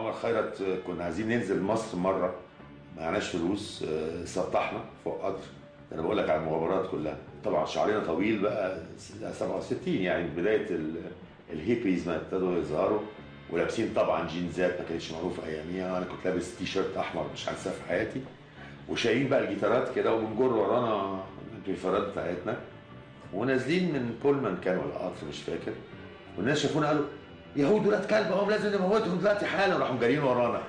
عمر خيرت كنا عايزين ننزل مصر مره معناش فلوس آه، سطحنا فوق قطر انا بقول لك على المغامرات كلها طبعا شعرنا طويل بقى 67 يعني بدايه الهيبيز ما ابتدوا يظهروا ولابسين طبعا جينزات ما كانتش معروفه اياميها انا كنت لابس تي شيرت احمر مش هنساه في حياتي وشايلين بقى الجيتارات كده وبنجر ورانا البريفرات بتاعتنا ونازلين من بولمان كان ولا قطر مش فاكر والناس شافونا قالوا يهود ولاد كلب هم لازم نموتهم دلوقتي حالا راحوا جايين ورانا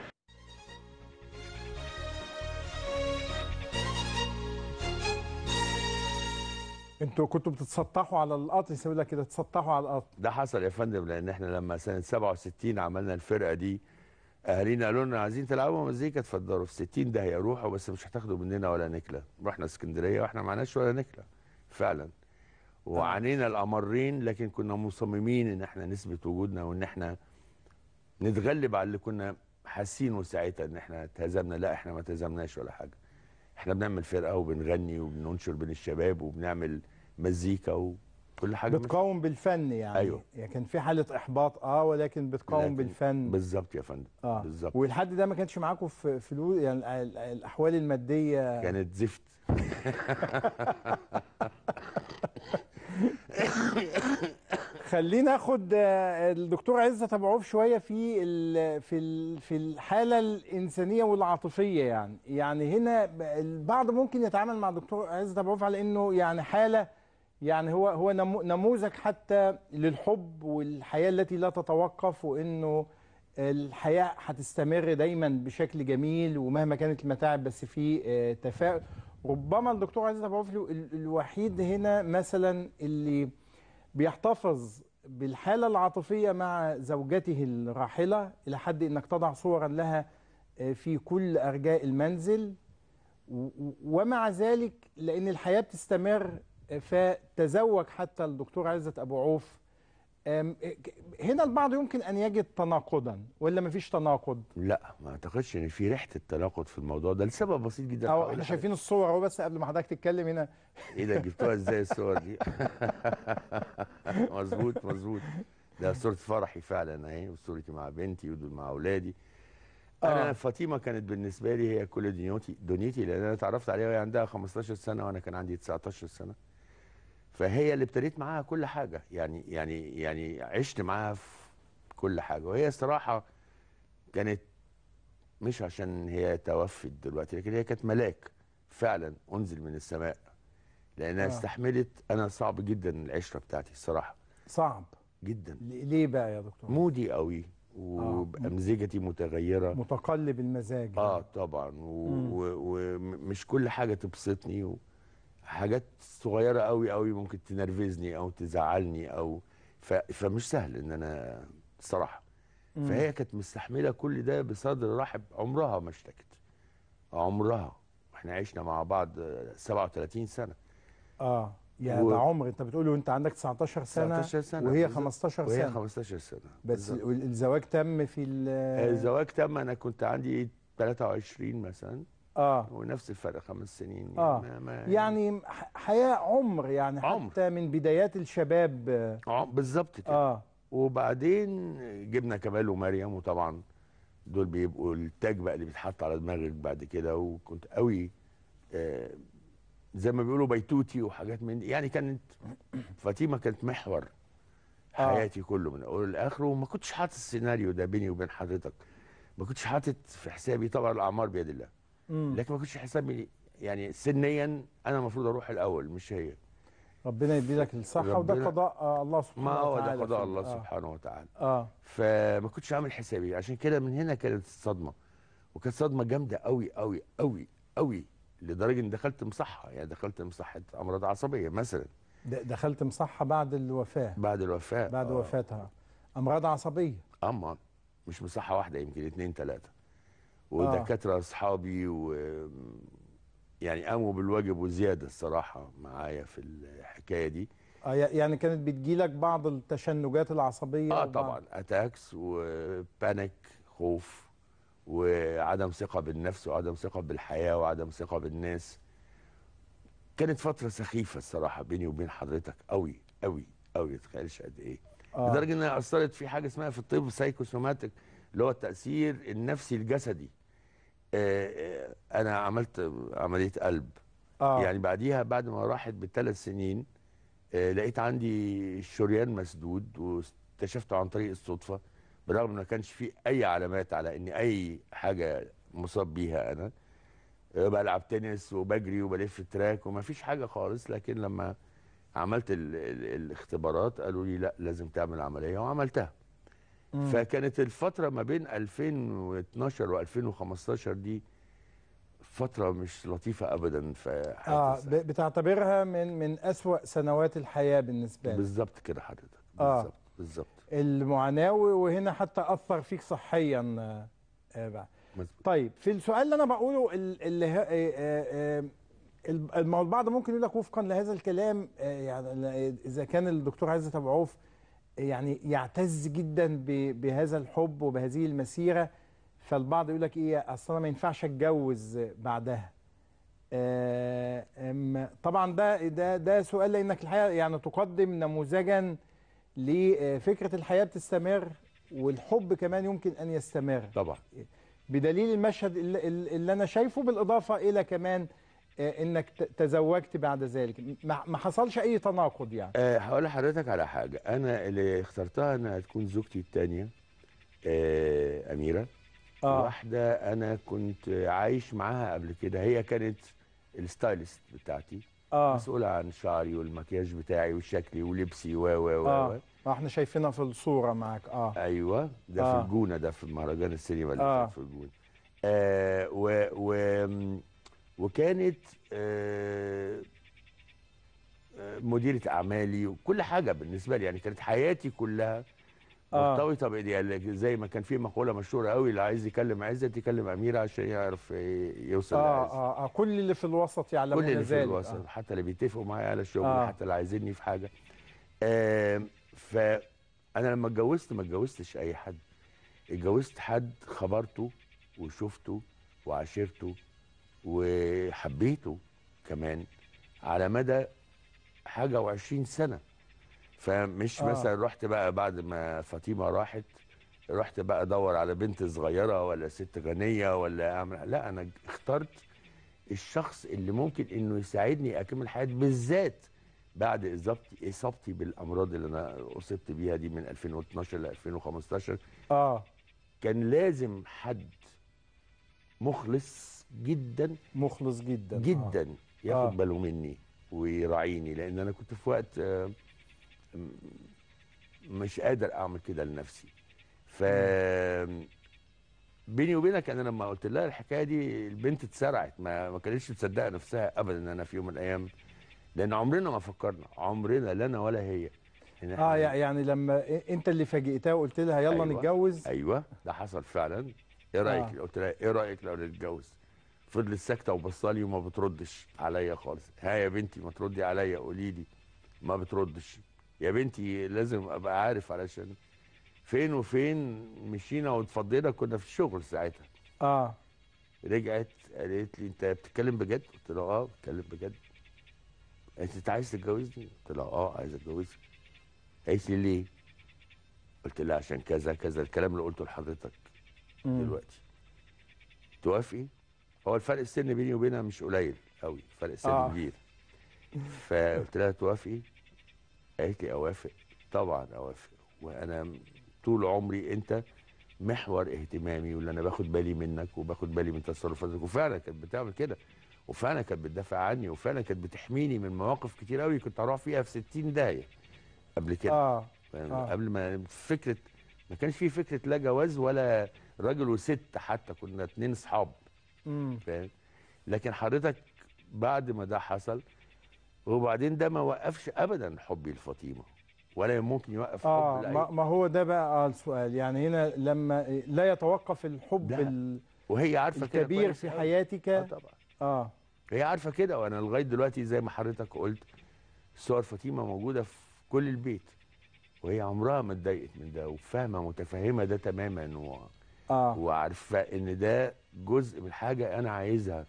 انتوا كنتوا بتتسطحوا على القطر لك كده تسطحوا على القطر ده حصل يا فندم لان احنا لما سنه 67 عملنا الفرقه دي اهالينا قالوا لنا عايزين تلعبوا مزيكا اتفضلوا في 60 ده هيروحوا بس مش هتاخدوا مننا ولا نكله رحنا اسكندريه واحنا معناش ولا نكله فعلا وعانينا الامرين لكن كنا مصممين ان احنا نثبت وجودنا وان احنا نتغلب على اللي كنا حاسينه ساعتها ان احنا تهزمنا لا احنا ما تهزمناش ولا حاجه احنا بنعمل فرقه وبنغني وبننشر بين الشباب وبنعمل مزيكا وكل حاجه بتقاوم مش... بالفن يعني ايوه يعني كان في حاله احباط اه ولكن بتقاوم لكن بالفن بالظبط يا فندم اه بالظبط والحد ده ما كانش معاكم في فلوس يعني الاحوال الماديه كانت زفت خلينا ناخد آه، الدكتور عزت ابو عوف شويه في في في الحاله الانسانيه والعاطفيه يعني يعني هنا البعض ممكن يتعامل مع الدكتور عزت ابو عوف على انه يعني حاله يعني هو هو نموذج حتى للحب والحياه التي لا تتوقف وانه الحياه هتستمر دايما بشكل جميل ومهما كانت المتاعب بس في آه، تفاؤل ربما الدكتور عزت ابو عوف الوحيد هنا مثلا اللي بيحتفظ بالحالة العاطفية مع زوجته الراحلة إلى حد أنك تضع صورا لها آه، في كل أرجاء المنزل ومع ذلك لأن الحياة بتستمر آه، فتزوج حتى الدكتور عزت أبو عوف هنا البعض يمكن ان يجد تناقضا ولا مفيش تناقض لا ما اعتقدش ان في ريحه التناقض في الموضوع ده لسبب بسيط جدا اه احنا شايفين الصور اهو بس قبل ما حضرتك تتكلم هنا ايه ده جبتوها ازاي الصور دي مظبوط مظبوط ده صوره فرحي فعلا اهي وصورتي مع بنتي ودول مع اولادي انا آه. فاطمه كانت بالنسبه لي هي كل دنيتي دنيتي لان انا اتعرفت عليها وهي عندها 15 سنه وانا كان عندي 19 سنه فهي اللي ابتديت معاها كل حاجه يعني يعني يعني عشت معاها في كل حاجه وهي الصراحه كانت مش عشان هي توفت دلوقتي لكن هي كانت ملاك فعلا انزل من السماء لانها آه. استحملت انا صعب جدا العشره بتاعتي الصراحه صعب جدا ليه بقى يا دكتور مودي قوي آه. وامزجتي آه. متغيره متقلب المزاج اه طبعا ومش كل حاجه تبسطني و... حاجات صغيره قوي قوي ممكن تنرفزني او تزعلني او ف... فمش سهل ان انا الصراحه فهي كانت مستحمله كل ده بصدر رحب عمرها ما اشتكت عمرها احنا عشنا مع بعض 37 سنه اه يا و... ده عمر انت بتقول وانت عندك 19 سنه 19 سنه وهي 15 سنه وهي 15 سنه بس بالزبط. الزواج تم في ال الزواج تم انا كنت عندي 23 مثلا اه ونفس الفرق خمس سنين يعني آه. يعني, ما يعني حياه عمر يعني عمر. حتى من بدايات الشباب آه، بالظبط كده آه. وبعدين جبنا كمال ومريم وطبعا دول بيبقوا التاج بقى اللي بيتحط على دماغك بعد كده وكنت قوي آه، زي ما بيقولوا بيتوتي وحاجات من دي يعني كانت فاطمه كانت محور آه. حياتي آه. كله من اوله لاخره وما كنتش حاطط السيناريو ده بيني وبين حضرتك ما كنتش حاطط في حسابي طبعا الاعمار بيد الله لكن ما كنتش حسابي يعني سنيا انا المفروض اروح الاول مش هي ربنا يدي لك الصحه وده قضاء الله سبحانه ما وتعالى ما هو ده قضاء الله آه. سبحانه وتعالى اه فما كنتش عامل حسابي عشان كده من هنا كانت الصدمه وكانت صدمه جامده قوي قوي قوي قوي لدرجه ان دخلت مصحه يعني دخلت مصحه امراض عصبيه مثلا دخلت مصحه بعد الوفاه بعد الوفاه بعد آه. وفاتها امراض عصبيه اما مش مصحه واحده يمكن اثنين ثلاثه آه. ودكاتره اصحابي و يعني قاموا بالواجب وزياده الصراحه معايا في الحكايه دي اه يعني كانت بتجيلك بعض التشنجات العصبيه اه طبعا اتاكس وبانيك خوف وعدم ثقه بالنفس وعدم ثقه بالحياه وعدم ثقه بالناس كانت فتره سخيفه الصراحه بيني وبين حضرتك قوي قوي قوي تتخيلش قد ايه آه. لدرجه انها اثرت في حاجه اسمها في الطب سايكوسوماتيك اللي هو التاثير النفسي الجسدي آه، آه، انا عملت عمليه قلب آه. يعني بعديها بعد ما راحت بثلاث سنين آه، لقيت عندي الشريان مسدود واكتشفته عن طريق الصدفه بالرغم ما كانش فيه اي علامات على ان اي حاجه مصاب بيها انا بلعب تنس وبجري وبلف تراك وما فيش حاجه خالص لكن لما عملت الاختبارات قالوا لي لا لازم تعمل عمليه وعملتها فكانت الفتره ما بين 2012 و2015 دي فتره مش لطيفه ابدا في حياتي اه السنة. بتعتبرها من من اسوا سنوات الحياه بالنسبه لك بالظبط كده حضرتك بالظبط آه. بالظبط المعاناه وهنا حتى اثر فيك صحيا آه بقى. طيب في السؤال اللي انا بقوله اللي آه آه, آه، البعض ممكن يقول لك وفقا لهذا الكلام آه، يعني اذا كان الدكتور عايز ابو عوف يعني يعتز جدا بهذا الحب وبهذه المسيرة فالبعض يقول لك ايه اصل انا ما ينفعش اتجوز بعدها آه، طبعا ده ده ده سؤال لانك الحقيقه يعني تقدم نموذجا لفكره الحياه بتستمر والحب كمان يمكن ان يستمر طبعا بدليل المشهد اللي انا شايفه بالاضافه الى كمان آه، انك تزوجت بعد ذلك ما حصلش اي تناقض يعني أه هقول لحضرتك على حاجه انا اللي اخترتها انها تكون زوجتي الثانيه أه اميره آه. واحده انا كنت عايش معاها قبل كده هي كانت الستايلست بتاعتي آه. مسؤوله عن شعري والمكياج بتاعي وشكلي ولبسي و و و آه. احنا شايفينها في الصوره معاك اه ايوه ده آه. في الجونه ده في مهرجان السينما اللي آه. في الجونه آه و و وكانت آه، آه، مديرة أعمالي وكل حاجة بالنسبة لي يعني كانت حياتي كلها آه. مرتبطة بإيدي يعني زي ما كان في مقولة مشهورة قوي اللي عايز يكلم عزت يكلم أميرة عشان يعرف يوصل آه لعزة آه آه كل اللي في الوسط يعلمون ذلك كل اللي في الوسط آه. حتى اللي بيتفقوا معايا على الشغل آه. حتى اللي عايزيني في حاجة آه فأنا لما اتجوزت ما اتجوزتش أي حد اتجوزت حد خبرته وشفته وعاشرته وحبيته كمان على مدى حاجه وعشرين سنه فمش آه. مثلا رحت بقى بعد ما فاطمه راحت رحت بقى ادور على بنت صغيره ولا ست غنيه ولا اعمل لا انا اخترت الشخص اللي ممكن انه يساعدني اكمل حياتي بالذات بعد اصابتي اصابتي بالامراض اللي انا اصبت بيها دي من 2012 ل 2015 اه كان لازم حد مخلص جدا مخلص جدا جدا آه. ياخد آه. باله مني ويراعيني لان انا كنت في وقت آه، مش قادر اعمل كده لنفسي ف بيني وبينك انا لما قلت لها الحكايه دي البنت اتسرعت ما, ما كانتش مصدقه نفسها ابدا ان انا في يوم من الايام لان عمرنا ما فكرنا عمرنا لا انا ولا هي إن اه يعني لما انت اللي فاجئتها وقلت لها يلا أيوة نتجوز ايوه ده حصل فعلا ايه رايك آه. قلت لها ايه رايك لو نتجوز فضلت ساكته وبصالي وما بتردش عليا خالص ها يا بنتي ما تردي عليا قولي لي ما بتردش يا بنتي لازم ابقى عارف علشان فين وفين مشينا واتفضينا كنا في الشغل ساعتها اه رجعت قالت لي انت بتتكلم بجد قلت لها اه بتكلم بجد قالت لي انت عايز تتجوزني قلت لها اه عايز اتجوزك قالت لي ليه قلت لها عشان كذا كذا الكلام اللي قلته لحضرتك دلوقتي توافقي هو الفرق السن بيني وبينها مش قليل قوي فرق سن آه. كبير فقلت لها توافقي قالت لي اوافق طبعا اوافق وانا طول عمري انت محور اهتمامي واللي انا باخد بالي منك وباخد بالي من تصرفاتك وفعلا كانت بتعمل كده وفعلا كانت بتدافع عني وفعلا كانت بتحميني من مواقف كتير قوي كنت هروح فيها في 60 داهيه قبل كده آه. يعني آه. قبل ما فكره ما كانش في فكره لا جواز ولا راجل وست حتى كنا اتنين اصحاب فاهم لكن حضرتك بعد ما ده حصل وبعدين ده ما وقفش ابدا حبي لفاطمه ولا ممكن يوقف آه حب ما, ما هو ده بقى آه، السؤال يعني هنا لما لا يتوقف الحب ال... وهي عارفه كده الكبير في حياتك اه طبعا اه هي عارفه كده وانا لغايه دلوقتي زي ما حضرتك قلت صور فاطمه موجوده في كل البيت وهي عمرها ما اتضايقت من ده وفاهمه متفهمه ده تماما و... آه. وعارفه ان ده جزء من حاجه انا عايزها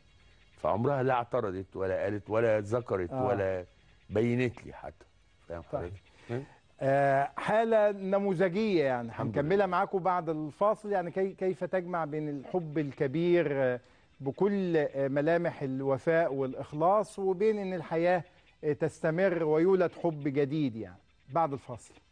فعمرها لا اعترضت ولا قالت ولا ذكرت آه. ولا بينت لي حتى فاهم حضرتك طيب. آه حاله نموذجيه يعني هنكملها معاكم بعد الفاصل يعني كيف تجمع بين الحب الكبير آه، بكل آه، ملامح الوفاء والاخلاص وبين ان الحياه آه، تستمر ويولد حب جديد يعني بعد الفاصل